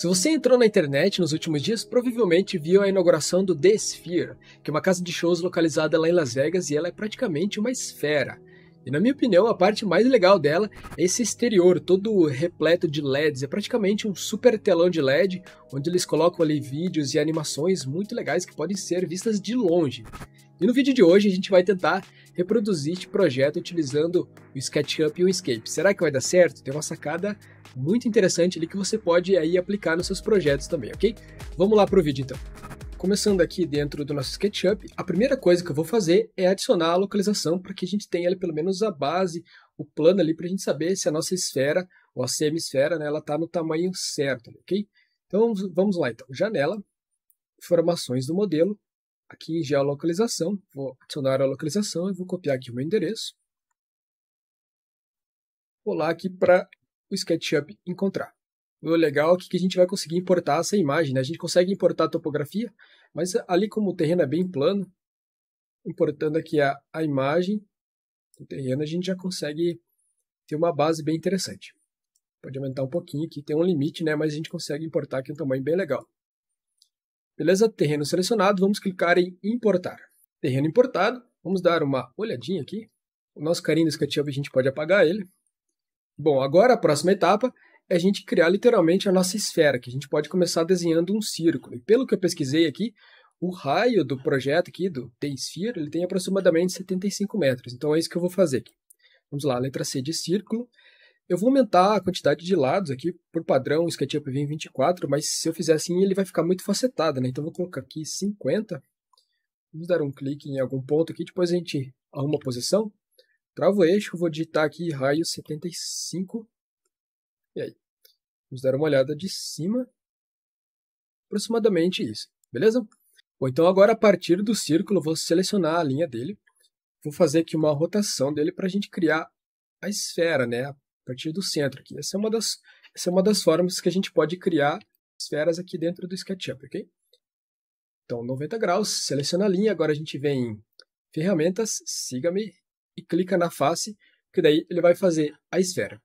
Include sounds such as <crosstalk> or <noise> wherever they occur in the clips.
Se você entrou na internet nos últimos dias, provavelmente viu a inauguração do The Sphere, que é uma casa de shows localizada lá em Las Vegas e ela é praticamente uma esfera. E na minha opinião, a parte mais legal dela é esse exterior todo repleto de LEDs, é praticamente um super telão de LED, onde eles colocam ali vídeos e animações muito legais que podem ser vistas de longe. E no vídeo de hoje a gente vai tentar reproduzir este projeto utilizando o SketchUp e o Escape. Será que vai dar certo? Tem uma sacada muito interessante ali que você pode aí aplicar nos seus projetos também, ok? Vamos lá para o vídeo então. Começando aqui dentro do nosso SketchUp, a primeira coisa que eu vou fazer é adicionar a localização para que a gente tenha ali pelo menos a base, o plano ali para a gente saber se a nossa esfera ou a semi-esfera, né, ela está no tamanho certo, ok? Então vamos lá então, janela, informações do modelo, aqui em geolocalização, vou adicionar a localização e vou copiar aqui o meu endereço. Vou lá aqui para o SketchUp encontrar. O legal é que a gente vai conseguir importar essa imagem, né? a gente consegue importar a topografia, mas ali como o terreno é bem plano, importando aqui a, a imagem do terreno, a gente já consegue ter uma base bem interessante. Pode aumentar um pouquinho aqui, tem um limite, né? mas a gente consegue importar aqui um tamanho bem legal. Beleza? Terreno selecionado, vamos clicar em importar. Terreno importado, vamos dar uma olhadinha aqui. O nosso carinho do SketchUp a gente pode apagar ele. Bom, agora a próxima etapa é a gente criar literalmente a nossa esfera, que a gente pode começar desenhando um círculo. E pelo que eu pesquisei aqui, o raio do projeto aqui, do T-Sphere, ele tem aproximadamente 75 metros. Então é isso que eu vou fazer aqui. Vamos lá, letra C de círculo. Eu vou aumentar a quantidade de lados aqui, por padrão, o SketchUp vem 24, mas se eu fizer assim ele vai ficar muito facetado, né? Então vou colocar aqui 50, vamos dar um clique em algum ponto aqui, depois a gente arruma a posição, travo o eixo, vou digitar aqui raio 75, e aí? Vamos dar uma olhada de cima, aproximadamente isso, beleza? Bom, então agora a partir do círculo vou selecionar a linha dele, vou fazer aqui uma rotação dele para a gente criar a esfera, né? partir do centro aqui. Essa é uma das, essa é uma das formas que a gente pode criar esferas aqui dentro do SketchUp, ok? Então, 90 graus, seleciona a linha, agora a gente vem em ferramentas, siga-me e clica na face, que daí ele vai fazer a esfera.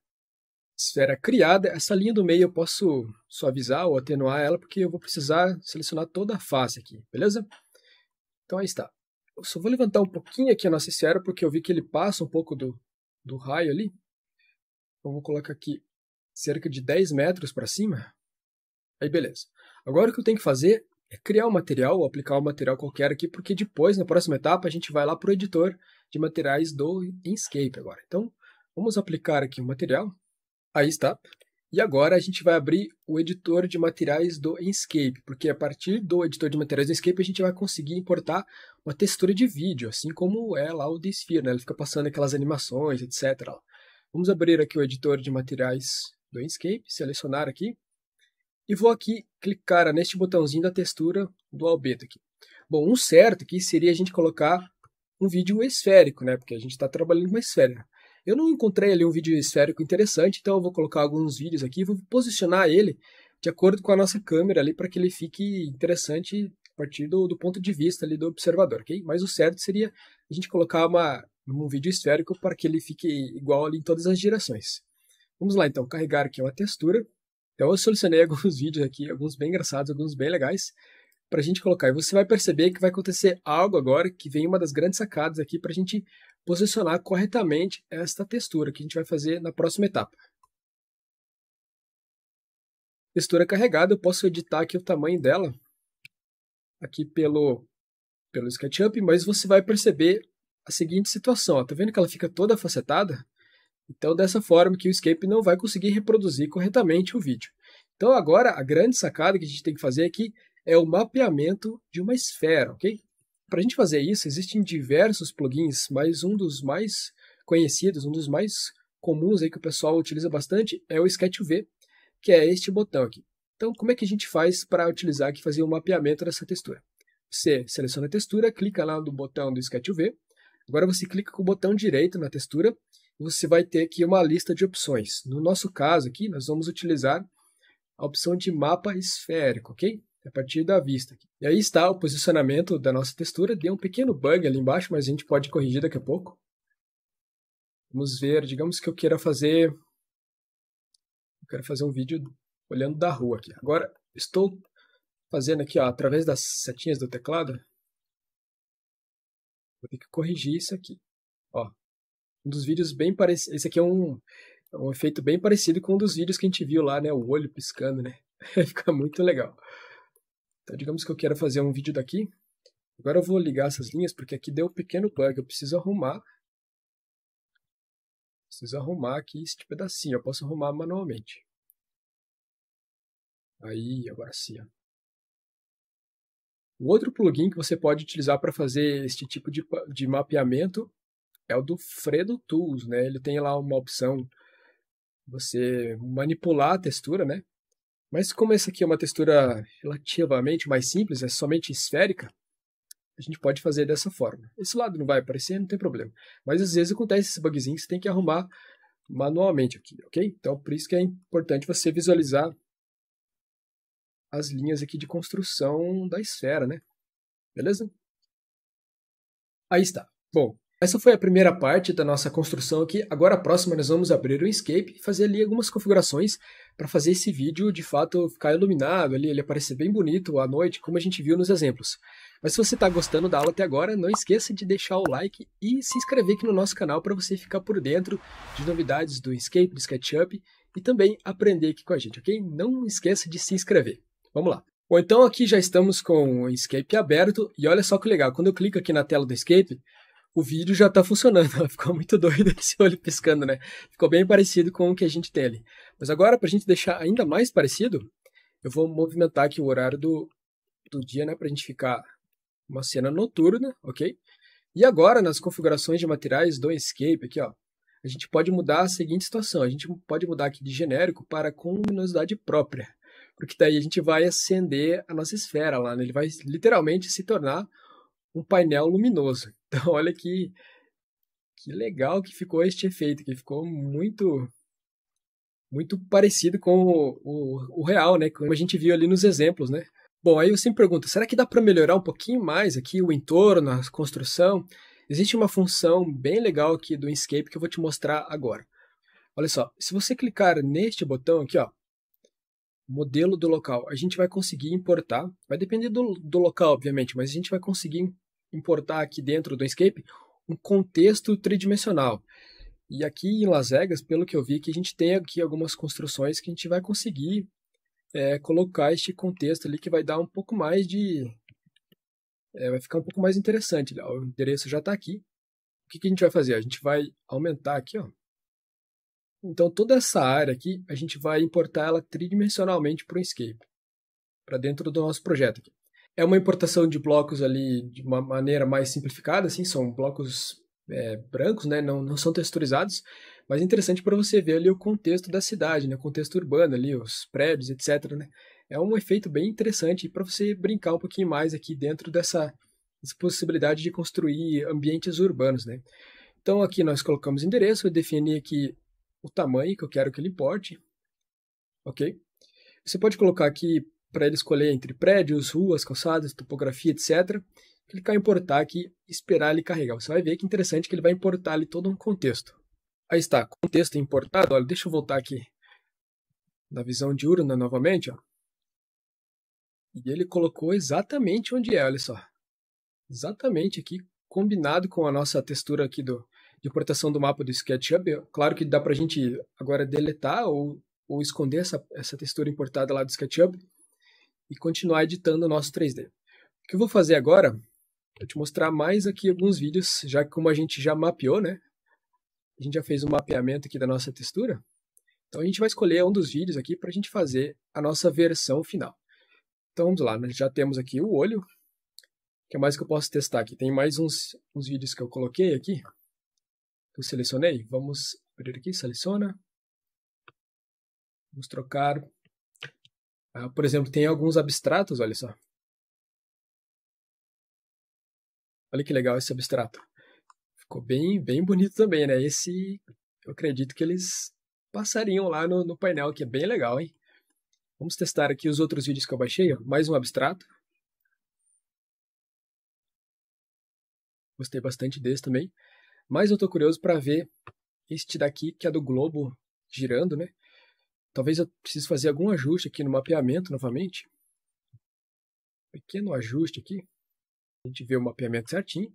Esfera criada, essa linha do meio eu posso suavizar ou atenuar ela, porque eu vou precisar selecionar toda a face aqui, beleza? Então aí está. Eu só vou levantar um pouquinho aqui a nossa esfera, porque eu vi que ele passa um pouco do, do raio ali vamos colocar aqui cerca de 10 metros para cima. Aí beleza. Agora o que eu tenho que fazer é criar o um material ou aplicar um material qualquer aqui, porque depois, na próxima etapa, a gente vai lá para o editor de materiais do Inkscape agora. Então, vamos aplicar aqui o um material. Aí está. E agora a gente vai abrir o editor de materiais do Inkscape, porque a partir do editor de materiais do Inkscape a gente vai conseguir importar uma textura de vídeo, assim como é lá o de né? Ele fica passando aquelas animações, etc. Lá. Vamos abrir aqui o editor de materiais do Inkscape, selecionar aqui. E vou aqui clicar neste botãozinho da textura do albedo aqui. Bom, um certo aqui seria a gente colocar um vídeo esférico, né? Porque a gente está trabalhando uma esfera. Eu não encontrei ali um vídeo esférico interessante, então eu vou colocar alguns vídeos aqui, vou posicionar ele de acordo com a nossa câmera ali para que ele fique interessante a partir do, do, ponto de vista ali do observador, ok? Mas o certo seria a gente colocar uma num vídeo esférico para que ele fique igual ali em todas as direções. Vamos lá então, carregar aqui uma textura. Então eu selecionei <laughs> alguns vídeos aqui, alguns bem engraçados, alguns bem legais, para a gente colocar. E você vai perceber que vai acontecer algo agora, que vem uma das grandes sacadas aqui para a gente posicionar corretamente esta textura que a gente vai fazer na próxima etapa. Textura carregada, eu posso editar aqui o tamanho dela, aqui pelo, pelo SketchUp, mas você vai perceber a seguinte situação. tá vendo que ela fica toda facetada? Então, dessa forma que o Escape não vai conseguir reproduzir corretamente o vídeo. Então, agora, a grande sacada que a gente tem que fazer aqui é o mapeamento de uma esfera, ok? Para a gente fazer isso, existem diversos plugins, mas um dos mais conhecidos, um dos mais comuns aí que o pessoal utiliza bastante é o Sketch V, que é este botão aqui. Então, como é que a gente faz para utilizar aqui, fazer o um mapeamento dessa textura? Você seleciona a textura, clica lá no botão do Sketch V, Agora você clica com o botão direito na textura e você vai ter aqui uma lista de opções. No nosso caso aqui, nós vamos utilizar a opção de mapa esférico, ok? A partir da vista. Aqui. E aí está o posicionamento da nossa textura. Deu um pequeno bug ali embaixo, mas a gente pode corrigir daqui a pouco. Vamos ver, digamos que eu queira fazer... Eu quero fazer um vídeo olhando da rua aqui. Agora, estou fazendo aqui, ó, através das setinhas do teclado, Vou ter que corrigir isso aqui. Ó, um dos vídeos bem parecido. Esse aqui é um, é um efeito bem parecido com um dos vídeos que a gente viu lá, né? O olho piscando, né? <laughs> Fica muito legal. Então, digamos que eu quero fazer um vídeo daqui. Agora eu vou ligar essas linhas, porque aqui deu um pequeno bug. Eu preciso arrumar. Preciso arrumar aqui este tipo pedacinho. Eu posso arrumar manualmente. Aí, agora sim, ó. O outro plugin que você pode utilizar para fazer este tipo de, de mapeamento é o do Fredo Tools, né? Ele tem lá uma opção você manipular a textura, né? Mas como essa aqui é uma textura relativamente mais simples, é somente esférica, a gente pode fazer dessa forma. Esse lado não vai aparecer, não tem problema. Mas às vezes acontece esses bugzinhos, você tem que arrumar manualmente aqui, ok? Então por isso que é importante você visualizar as linhas aqui de construção da esfera, né? Beleza? Aí está. Bom, essa foi a primeira parte da nossa construção aqui. Agora a próxima nós vamos abrir o Inkscape e fazer ali algumas configurações para fazer esse vídeo de fato ficar iluminado ali, ele aparecer bem bonito à noite, como a gente viu nos exemplos. Mas se você está gostando da aula até agora, não esqueça de deixar o like e se inscrever aqui no nosso canal para você ficar por dentro de novidades do Inkscape, do SketchUp e também aprender aqui com a gente, ok? Não esqueça de se inscrever. Vamos lá. Ou então aqui já estamos com o Escape aberto e olha só que legal, quando eu clico aqui na tela do Escape, o vídeo já está funcionando. <laughs> Ficou muito doido esse olho piscando, né? Ficou bem parecido com o que a gente tem ali. Mas agora, para a gente deixar ainda mais parecido, eu vou movimentar aqui o horário do, do dia, né? Para a gente ficar uma cena noturna, ok? E agora, nas configurações de materiais do Escape aqui, ó, a gente pode mudar a seguinte situação. A gente pode mudar aqui de genérico para com luminosidade própria porque daí a gente vai acender a nossa esfera lá, né? ele vai literalmente se tornar um painel luminoso. <laughs> Então, olha que, que legal que ficou este efeito, que ficou muito muito parecido com o, o, o real, né? Como a gente viu ali nos exemplos, né? Bom, aí eu sempre pergunto, será que dá para melhorar um pouquinho mais aqui o entorno, a construção? Existe uma função bem legal aqui do Inkscape que eu vou te mostrar agora. Olha só, se você clicar neste botão aqui, ó, modelo do local, a gente vai conseguir importar, vai depender do, do local, obviamente, mas a gente vai conseguir importar aqui dentro do Escape um contexto tridimensional. E aqui em Las Vegas, pelo que eu vi, que a gente tem aqui algumas construções que a gente vai conseguir é, colocar este contexto ali que vai dar um pouco mais de... É, vai ficar um pouco mais interessante. Né? O endereço já está aqui. O que, que a gente vai fazer? A gente vai aumentar aqui, ó. Então, toda essa área aqui, a gente vai importar ela tridimensionalmente para o Inkscape, para dentro do nosso projeto aqui. É uma importação de blocos ali de uma maneira mais simplificada, assim, são blocos é, brancos, né, não, não são texturizados, mas é interessante para você ver ali o contexto da cidade, né, o contexto urbano ali, os prédios, etc. Né? É um efeito bem interessante para você brincar um pouquinho mais aqui dentro dessa, dessa possibilidade de construir ambientes urbanos, né. Então aqui nós colocamos endereço, eu defini aqui o tamanho que eu quero que ele importe, ok? Você pode colocar aqui para ele escolher entre prédios, ruas, calçadas, topografia, etc. Clicar em importar aqui e esperar ele carregar. Você vai ver que é interessante que ele vai importar ali todo um contexto. Aí está, contexto importado. Olha, deixa eu voltar aqui na visão de Urna novamente. Ó. E ele colocou exatamente onde é, olha só. Exatamente aqui, combinado com a nossa textura aqui do, importação do mapa do SketchUp. É claro que dá para a gente agora deletar ou, ou esconder essa, essa textura importada lá do SketchUp e continuar editando o nosso 3D. O que eu vou fazer agora é te mostrar mais aqui alguns vídeos, já que como a gente já mapeou, né? A gente já fez um mapeamento aqui da nossa textura. Então a gente vai escolher um dos vídeos aqui para a gente fazer a nossa versão final. Então vamos lá, já temos aqui o olho. É o que mais que eu posso testar aqui? Tem mais uns, uns vídeos que eu coloquei aqui que eu selecionei. Vamos abrir aqui, seleciona. Vamos trocar. Ah, por exemplo, tem alguns abstratos, olha só. Olha que legal esse abstrato. Ficou bem, bem bonito também, né? Esse, eu acredito que eles passariam lá no, no painel, que é bem legal, hein? Vamos testar aqui os outros vídeos que eu baixei. Ó. Mais um abstrato. Gostei bastante desse também. Mas eu tô curioso para ver este daqui, que é do globo girando, né? Talvez eu precise fazer algum ajuste aqui no mapeamento novamente. Pequeno ajuste aqui. A gente vê o mapeamento certinho.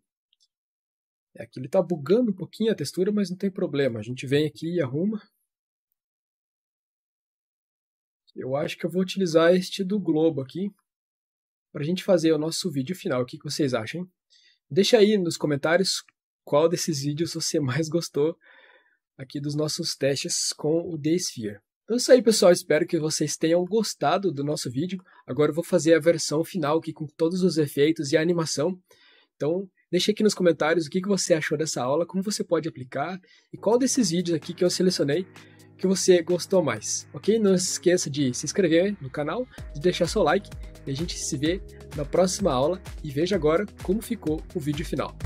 Aqui é ele está bugando um pouquinho a textura, mas não tem problema. A gente vem aqui e arruma. Eu acho que eu vou utilizar este do globo aqui para a gente fazer o nosso vídeo final. O que vocês acham? Deixa aí nos comentários qual desses vídeos você mais gostou aqui dos nossos testes com o Sphere. Então é isso aí, pessoal. Espero que vocês tenham gostado do nosso vídeo. Agora eu vou fazer a versão final aqui com todos os efeitos e a animação. Então, deixe aqui nos comentários o que você achou dessa aula, como você pode aplicar e qual desses vídeos aqui que eu selecionei que você gostou mais, ok? Não se esqueça de se inscrever no canal, de deixar seu like e a gente se vê na próxima aula e veja agora como ficou o vídeo final.